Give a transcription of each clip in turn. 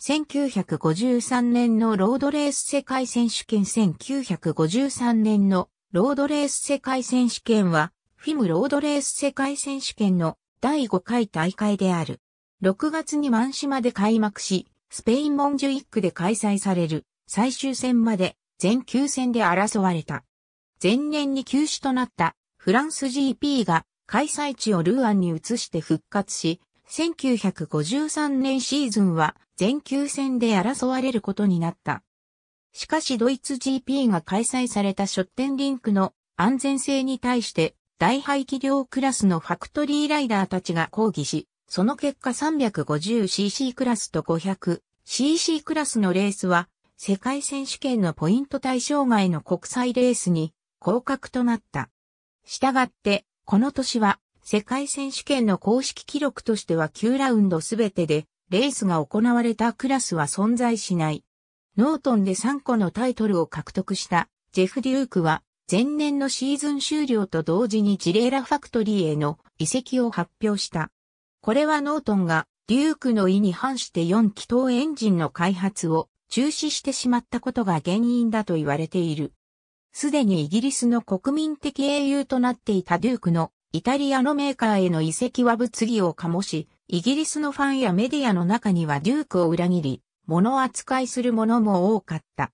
1953年のロードレース世界選手権1953年のロードレース世界選手権は、フィムロードレース世界選手権の第5回大会である。6月にマン島で開幕し、スペインモンジュイックで開催される最終戦まで全9戦で争われた。前年に休止となったフランス GP が開催地をルーアンに移して復活し、1953年シーズンは全球戦で争われることになった。しかしドイツ GP が開催されたショッテンリンクの安全性に対して大排気量クラスのファクトリーライダーたちが抗議し、その結果 350cc クラスと 500cc クラスのレースは世界選手権のポイント対象外の国際レースに降格となった。したがって、この年は世界選手権の公式記録としては9ラウンドすべてで、レースが行われたクラスは存在しない。ノートンで3個のタイトルを獲得したジェフ・デュークは、前年のシーズン終了と同時にジレーラファクトリーへの移籍を発表した。これはノートンがデュークの意に反して4気筒エンジンの開発を中止してしまったことが原因だと言われている。すでにイギリスの国民的英雄となっていたデュークのイタリアのメーカーへの移籍は物議を醸し、イギリスのファンやメディアの中にはデュークを裏切り、物扱いする者も多かった。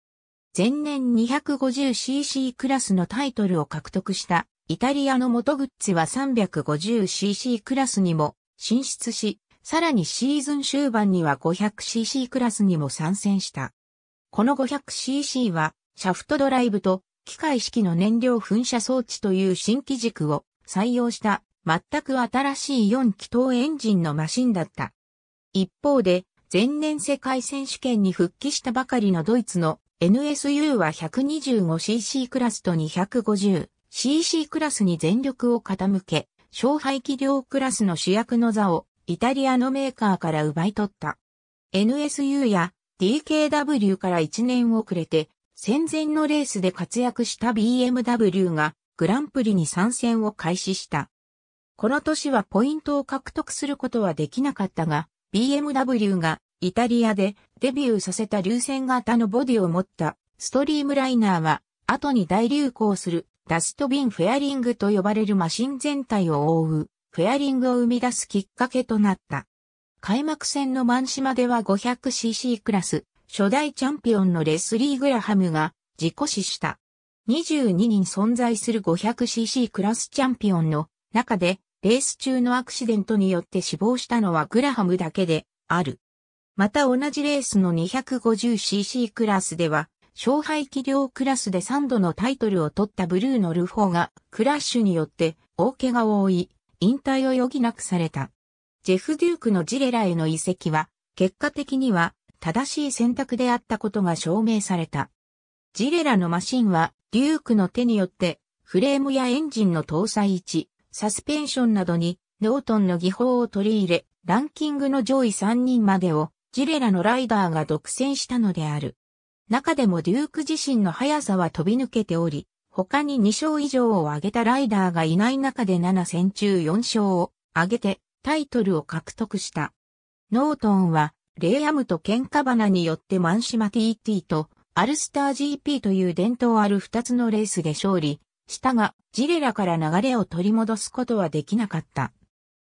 前年 250cc クラスのタイトルを獲得したイタリアの元グッチは 350cc クラスにも進出し、さらにシーズン終盤には 500cc クラスにも参戦した。この 500cc は、シャフトドライブと機械式の燃料噴射装置という新機軸を採用した全く新しい4気筒エンジンのマシンだった。一方で、前年世界選手権に復帰したばかりのドイツの NSU は 125cc クラスと 250cc クラスに全力を傾け、小排気量クラスの主役の座をイタリアのメーカーから奪い取った。NSU や DKW から1年遅れて戦前のレースで活躍した BMW がグランプリに参戦を開始した。この年はポイントを獲得することはできなかったが、BMW がイタリアでデビューさせた流線型のボディを持ったストリームライナーは後に大流行するダストビンフェアリングと呼ばれるマシン全体を覆うフェアリングを生み出すきっかけとなった。開幕戦のマンシマでは 500cc クラス初代チャンピオンのレスリー・グラハムが自己死した。22人存在する 500cc クラスチャンピオンの中で、レース中のアクシデントによって死亡したのはグラハムだけである。また同じレースの 250cc クラスでは、勝敗気量クラスで3度のタイトルを取ったブルーのルフォーがクラッシュによって大怪我を負い、引退を余儀なくされた。ジェフ・デュークのジレラへの移籍は、結果的には正しい選択であったことが証明された。ジレラのマシンはデュークの手によって、フレームやエンジンの搭載位置、サスペンションなどに、ノートンの技法を取り入れ、ランキングの上位3人までを、ジレラのライダーが独占したのである。中でもデューク自身の速さは飛び抜けており、他に2勝以上を挙げたライダーがいない中で7戦中4勝を挙げてタイトルを獲得した。ノートンはレイアムと喧嘩花によってマンシマ TT とアルスター GP という伝統ある2つのレースで勝利したが、ジレラから流れを取り戻すことはできなかった。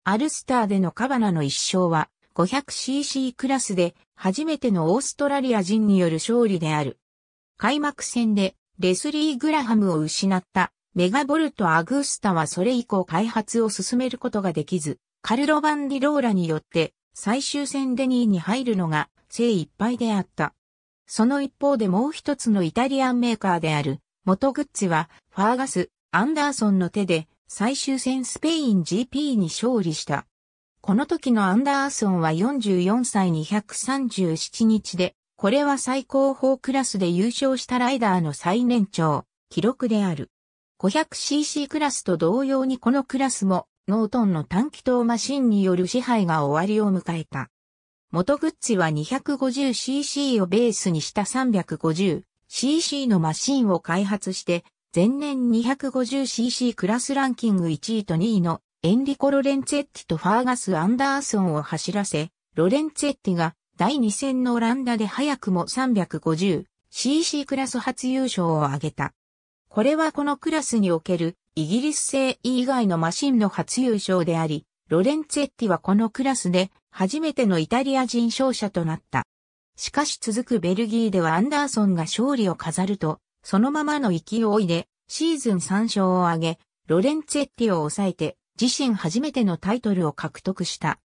アルスターでのカバナの一勝は、500cc クラスで初めてのオーストラリア人による勝利である。開幕戦でレスリー・グラハムを失ったメガボルト・アグースタはそれ以降開発を進めることができず、カルロ・バンディローラによって最終戦で2位に入るのが精一杯であった。その一方でもう一つのイタリアンメーカーである、元グッチは、ファーガス、アンダーソンの手で、最終戦スペイン GP に勝利した。この時のアンダーソンは44歳237日で、これは最高峰クラスで優勝したライダーの最年長、記録である。500cc クラスと同様にこのクラスも、ノートンの短気筒マシンによる支配が終わりを迎えた。元グッチは 250cc をベースにした 350cc のマシンを開発して、前年 250cc クラスランキング1位と2位のエンリコ・ロレンツェッティとファーガス・アンダーソンを走らせ、ロレンツェッティが第2戦のオランダで早くも 350cc クラス初優勝を挙げた。これはこのクラスにおけるイギリス製以外のマシンの初優勝であり、ロレンツェッティはこのクラスで初めてのイタリア人勝者となった。しかし続くベルギーではアンダーソンが勝利を飾ると、そのままの勢いでシーズン3勝を挙げ、ロレンツェッティを抑えて自身初めてのタイトルを獲得した。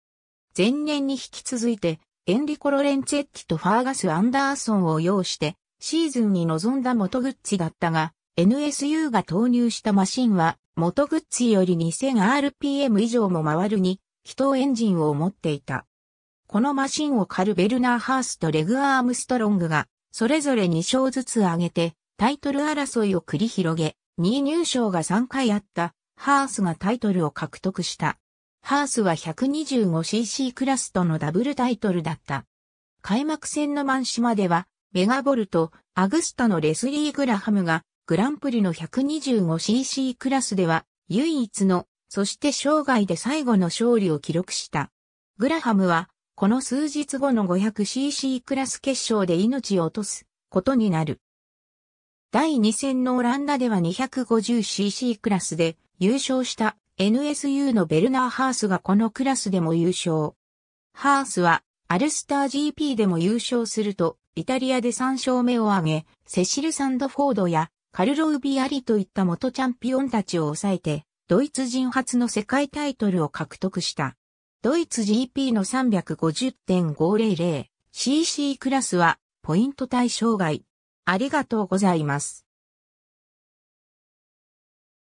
前年に引き続いて、エンリコ・ロレンツェッティとファーガス・アンダーソンを擁して、シーズンに臨んだ元グッズだったが、NSU が投入したマシンは、元グッズより 2000rpm 以上も回るに、気筒エンジンを持っていた。このマシンをカル・ベルナーハースとレグ・アームストロングが、それぞれ2勝ずつ上げて、タイトル争いを繰り広げ、2位入賞が3回あった、ハースがタイトルを獲得した。ハースは 125cc クラスとのダブルタイトルだった。開幕戦のマンシマでは、ベガボルト、アグスタのレスリー・グラハムが、グランプリの 125cc クラスでは、唯一のそして生涯で最後の勝利を記録した。グラハムは、この数日後の 500cc クラス決勝で命を落とすことになる。第2戦のオランダでは 250cc クラスで優勝した NSU のベルナー・ハースがこのクラスでも優勝。ハースはアルスター GP でも優勝するとイタリアで3勝目を挙げ、セシル・サンドフォードやカルロ・ウビアリといった元チャンピオンたちを抑えてドイツ人初の世界タイトルを獲得した。ドイツ GP の 350.500CC クラスはポイント対象外。ありがとうございます。